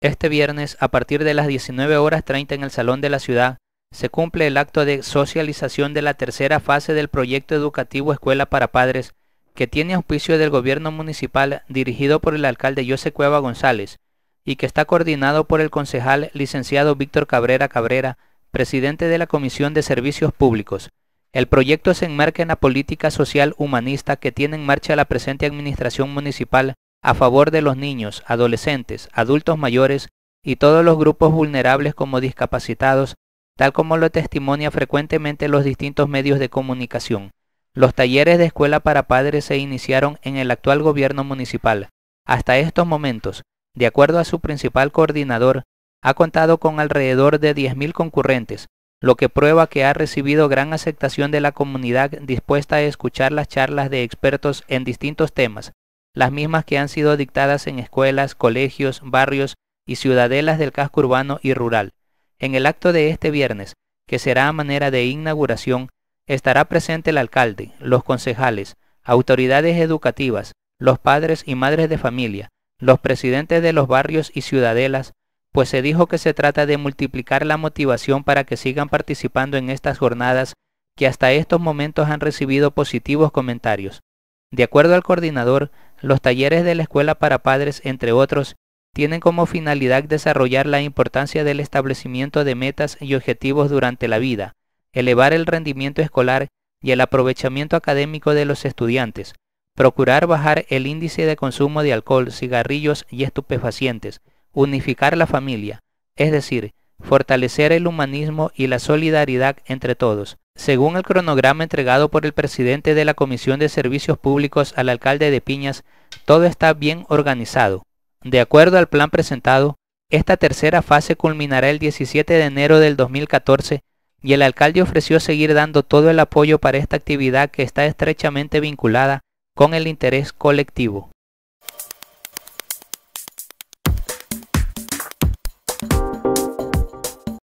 Este viernes, a partir de las 19 horas 30 en el Salón de la Ciudad, se cumple el acto de socialización de la tercera fase del proyecto educativo Escuela para Padres, que tiene auspicio del gobierno municipal dirigido por el alcalde José Cueva González y que está coordinado por el concejal licenciado Víctor Cabrera Cabrera, presidente de la Comisión de Servicios Públicos. El proyecto se enmarca en la política social humanista que tiene en marcha la presente administración municipal a favor de los niños, adolescentes, adultos mayores y todos los grupos vulnerables como discapacitados, tal como lo testimonia frecuentemente los distintos medios de comunicación. Los talleres de escuela para padres se iniciaron en el actual gobierno municipal. Hasta estos momentos, de acuerdo a su principal coordinador, ha contado con alrededor de 10.000 concurrentes, lo que prueba que ha recibido gran aceptación de la comunidad dispuesta a escuchar las charlas de expertos en distintos temas, las mismas que han sido dictadas en escuelas, colegios, barrios y ciudadelas del casco urbano y rural. En el acto de este viernes, que será a manera de inauguración, estará presente el alcalde, los concejales, autoridades educativas, los padres y madres de familia, los presidentes de los barrios y ciudadelas, pues se dijo que se trata de multiplicar la motivación para que sigan participando en estas jornadas que hasta estos momentos han recibido positivos comentarios. De acuerdo al coordinador, los talleres de la escuela para padres, entre otros, tienen como finalidad desarrollar la importancia del establecimiento de metas y objetivos durante la vida, elevar el rendimiento escolar y el aprovechamiento académico de los estudiantes, procurar bajar el índice de consumo de alcohol, cigarrillos y estupefacientes, unificar la familia, es decir, fortalecer el humanismo y la solidaridad entre todos, según el cronograma entregado por el presidente de la Comisión de Servicios Públicos al alcalde de Piñas, todo está bien organizado. De acuerdo al plan presentado, esta tercera fase culminará el 17 de enero del 2014 y el alcalde ofreció seguir dando todo el apoyo para esta actividad que está estrechamente vinculada con el interés colectivo.